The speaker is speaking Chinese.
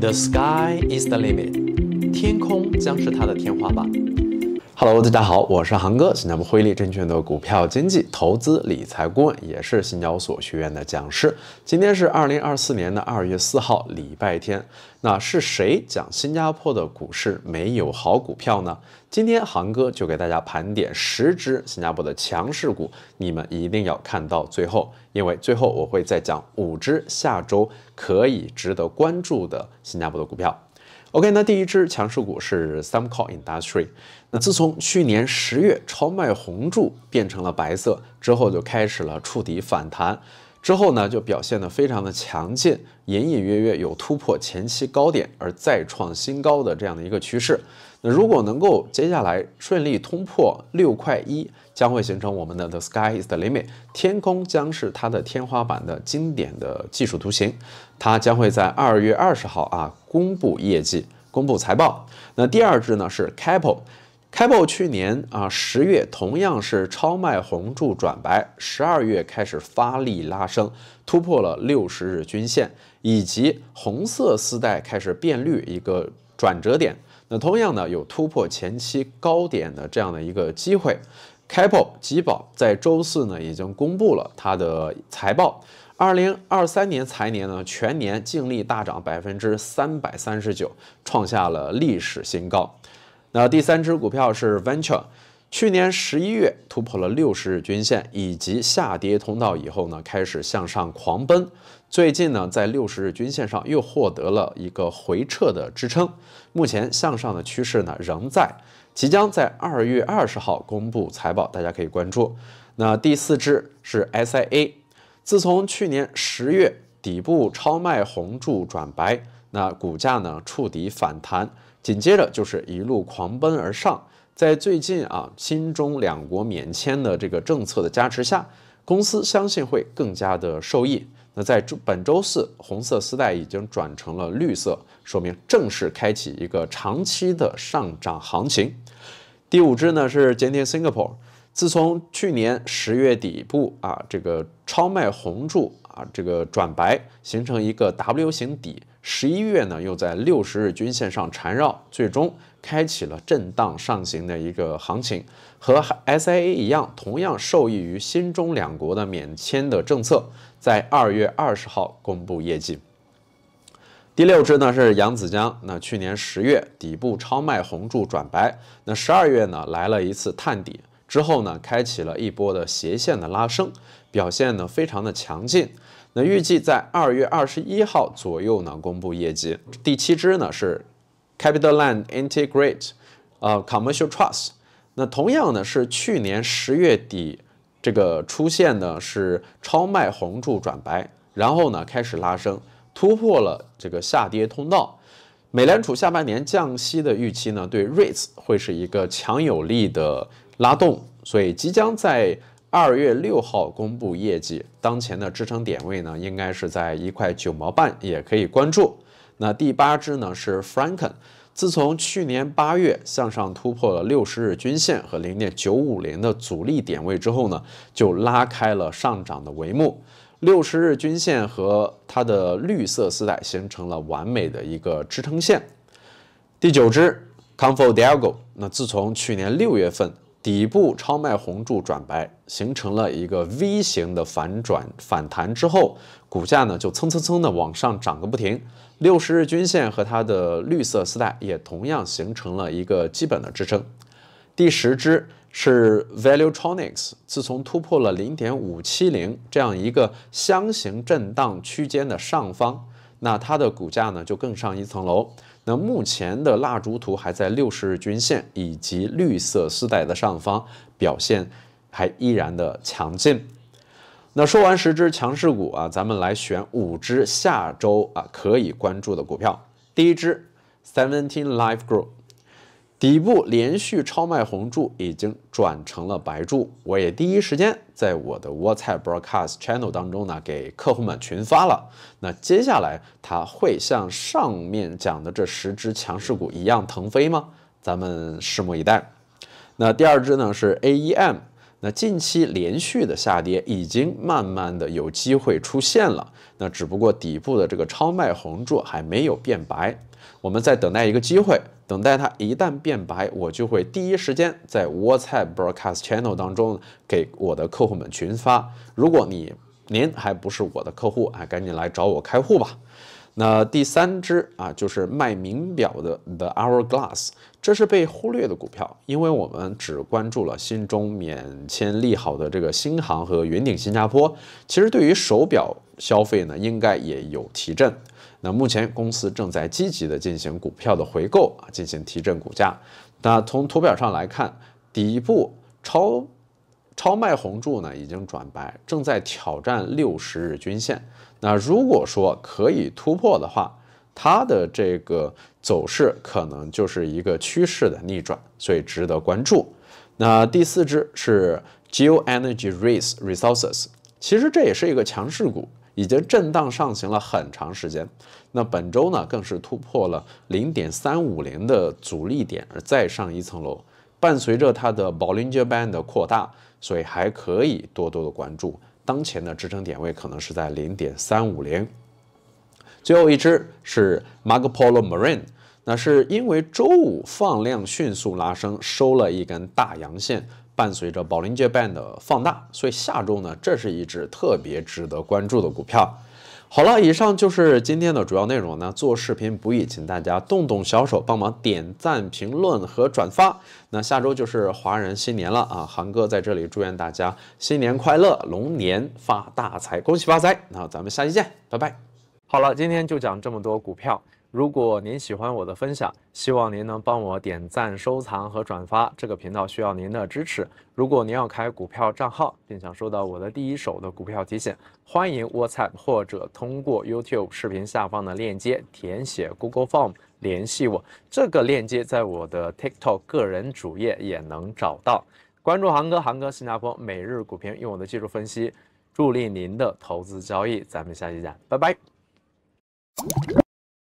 The sky is the limit，天空将是它的天花板。Hello，大家好，我是航哥，新加坡辉利证券的股票经济投资理财顾问，也是新交所学院的讲师。今天是二零二四年的二月四号，礼拜天。那是谁讲新加坡的股市没有好股票呢？今天航哥就给大家盘点十只新加坡的强势股，你们一定要看到最后，因为最后我会再讲五只下周可以值得关注的新加坡的股票。OK，那第一只强势股是 s o m c o i n d u s t r y e 那自从去年十月超卖红柱变成了白色之后，就开始了触底反弹。之后呢，就表现的非常的强劲，隐隐约约有突破前期高点而再创新高的这样的一个趋势。那如果能够接下来顺利突破六块一。将会形成我们的 the sky is the limit，天空将是它的天花板的经典的技术图形。它将会在二月二十号啊公布业绩，公布财报。那第二只呢是 Capital，Capital 去年啊十月同样是超卖红柱转白，十二月开始发力拉升，突破了六十日均线以及红色丝带开始变绿一个转折点。那同样呢有突破前期高点的这样的一个机会。Capo 吉宝在周四呢，已经公布了它的财报，二零二三年财年呢，全年净利大涨百分之三百三十九，创下了历史新高。那第三只股票是 Venture，去年十一月突破了六十日均线以及下跌通道以后呢，开始向上狂奔。最近呢，在六十日均线上又获得了一个回撤的支撑，目前向上的趋势呢仍在，即将在二月二十号公布财报，大家可以关注。那第四支是 SIA，自从去年十月底部超卖红柱转白，那股价呢触底反弹，紧接着就是一路狂奔而上，在最近啊，新中两国免签的这个政策的加持下，公司相信会更加的受益。在周本周四，红色丝带已经转成了绿色，说明正式开启一个长期的上涨行情。第五只呢是今天 Singapore，自从去年十月底部啊，这个超卖红柱。啊，这个转白形成一个 W 型底，十一月呢又在六十日均线上缠绕，最终开启了震荡上行的一个行情。和 SIA 一样，同样受益于新中两国的免签的政策，在二月二十号公布业绩。第六只呢是扬子江，那去年十月底部超卖红柱转白，那十二月呢来了一次探底。之后呢，开启了一波的斜线的拉升，表现呢非常的强劲。那预计在二月二十一号左右呢公布业绩。第七支呢是 Capital Land i n t e g r a t e 呃，Commercial Trust。那同样呢是去年十月底这个出现的是超卖红柱转白，然后呢开始拉升，突破了这个下跌通道。美联储下半年降息的预期呢，对 Rates 会是一个强有力的。拉动，所以即将在二月六号公布业绩。当前的支撑点位呢，应该是在一块九毛半，也可以关注。那第八只呢是 Franken，自从去年八月向上突破了六十日均线和零点九五零的阻力点位之后呢，就拉开了上涨的帷幕。六十日均线和它的绿色丝带形成了完美的一个支撑线。第九只 c o m f o r t a g o 那自从去年六月份。底部超卖红柱转白，形成了一个 V 型的反转反弹之后，股价呢就蹭蹭蹭的往上涨个不停。六十日均线和它的绿色丝带也同样形成了一个基本的支撑。第十支是 Valutronics，e 自从突破了零点五七零这样一个箱型震荡区间的上方，那它的股价呢就更上一层楼。那目前的蜡烛图还在六十日均线以及绿色丝带的上方，表现还依然的强劲。那说完十只强势股啊，咱们来选五只下周啊可以关注的股票。第一只 Seventeen Life Group。底部连续超卖红柱已经转成了白柱，我也第一时间在我的 WhatsApp broadcast channel 当中呢给客户们群发了。那接下来它会像上面讲的这十只强势股一样腾飞吗？咱们拭目以待。那第二只呢是 AEM。那近期连续的下跌已经慢慢的有机会出现了，那只不过底部的这个超卖红柱还没有变白，我们在等待一个机会，等待它一旦变白，我就会第一时间在 WhatsApp Broadcast Channel 当中给我的客户们群发。如果你您还不是我的客户，哎，赶紧来找我开户吧。那第三只啊，就是卖名表的 The Hourglass，这是被忽略的股票，因为我们只关注了新中免签利好的这个新航和云顶新加坡。其实对于手表消费呢，应该也有提振。那目前公司正在积极的进行股票的回购啊，进行提振股价。那从图表上来看，底部超。超卖红柱呢已经转白，正在挑战六十日均线。那如果说可以突破的话，它的这个走势可能就是一个趋势的逆转，所以值得关注。那第四只是 Geo Energy Resources，其实这也是一个强势股，已经震荡上行了很长时间。那本周呢更是突破了零点三五零的阻力点而再上一层楼，伴随着它的 Bollinger Band 的扩大。所以还可以多多的关注，当前的支撑点位可能是在零点三五零。最后一只是 m a g p o l o Marine，那是因为周五放量迅速拉升，收了一根大阳线，伴随着宝林街 band 的放大，所以下周呢，这是一只特别值得关注的股票。好了，以上就是今天的主要内容呢。做视频不易，请大家动动小手帮忙点赞、评论和转发。那下周就是华人新年了啊，韩哥在这里祝愿大家新年快乐，龙年发大财，恭喜发财！那咱们下期见，拜拜。好了，今天就讲这么多股票。如果您喜欢我的分享，希望您能帮我点赞、收藏和转发，这个频道需要您的支持。如果您要开股票账号，并想收到我的第一手的股票提醒，欢迎 WhatsApp 或者通过 YouTube 视频下方的链接填写 Google Form 联系我。这个链接在我的 TikTok 个人主页也能找到。关注航哥，航哥新加坡每日股评，用我的技术分析助力您的投资交易。咱们下期见，拜拜。